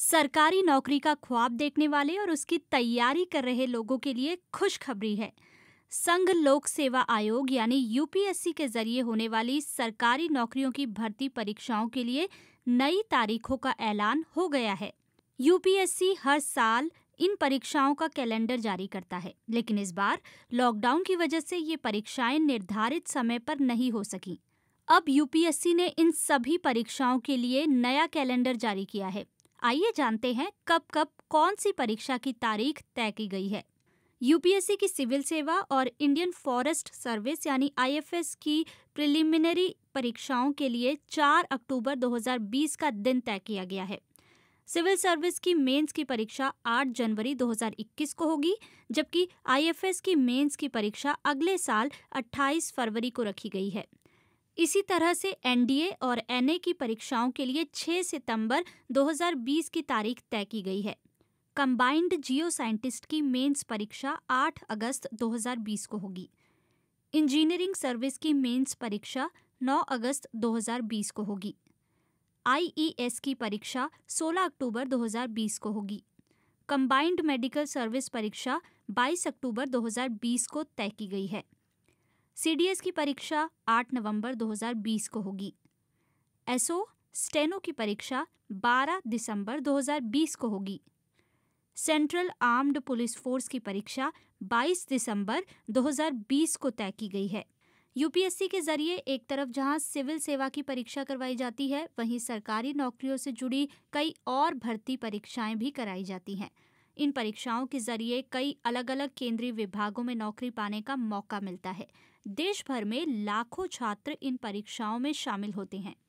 सरकारी नौकरी का ख्वाब देखने वाले और उसकी तैयारी कर रहे लोगों के लिए खुशखबरी है संघ लोक सेवा आयोग यानी यूपीएससी के जरिए होने वाली सरकारी नौकरियों की भर्ती परीक्षाओं के लिए नई तारीखों का ऐलान हो गया है यूपीएससी हर साल इन परीक्षाओं का कैलेंडर जारी करता है लेकिन इस बार लॉकडाउन की वजह से ये परीक्षाएं निर्धारित समय पर नहीं हो सकी अब यूपीएससी ने इन सभी परीक्षाओं के लिए नया कैलेंडर जारी किया है आइए जानते हैं कब कब कौन सी परीक्षा की तारीख तय की गई है यूपीएससी की सिविल सेवा और इंडियन फॉरेस्ट सर्विस यानी आईएफएस की प्रिलिमिनरी परीक्षाओं के लिए 4 अक्टूबर 2020 का दिन तय किया गया है सिविल सर्विस की मेंस की परीक्षा 8 जनवरी 2021 को होगी जबकि आईएफएस की मेंस की परीक्षा अगले साल 28 फरवरी को रखी गई है इसी तरह से एनडीए और एनए की परीक्षाओं के लिए 6 सितंबर 2020 की तारीख तय की गई है कंबाइंड जियो साइंटिस्ट की मेंस परीक्षा 8 अगस्त 2020 को होगी इंजीनियरिंग सर्विस की मेंस परीक्षा 9 अगस्त 2020 को होगी आईईएस e की परीक्षा 16 अक्टूबर 2020 को होगी कंबाइंड मेडिकल सर्विस परीक्षा 22 अक्टूबर 2020 को तय की गई है सीडीएस की परीक्षा 8 नवंबर 2020 को होगी एसओ स्टेनो की परीक्षा 12 दिसंबर 2020 को होगी सेंट्रल आर्म्ड पुलिस फोर्स की परीक्षा 22 दिसंबर 2020 को तय की गई है यूपीएससी के जरिए एक तरफ जहां सिविल सेवा की परीक्षा करवाई जाती है वहीं सरकारी नौकरियों से जुड़ी कई और भर्ती परीक्षाएं भी कराई जाती हैं इन परीक्षाओं के जरिए कई अलग अलग केंद्रीय विभागों में नौकरी पाने का मौका मिलता है देश भर में लाखों छात्र इन परीक्षाओं में शामिल होते हैं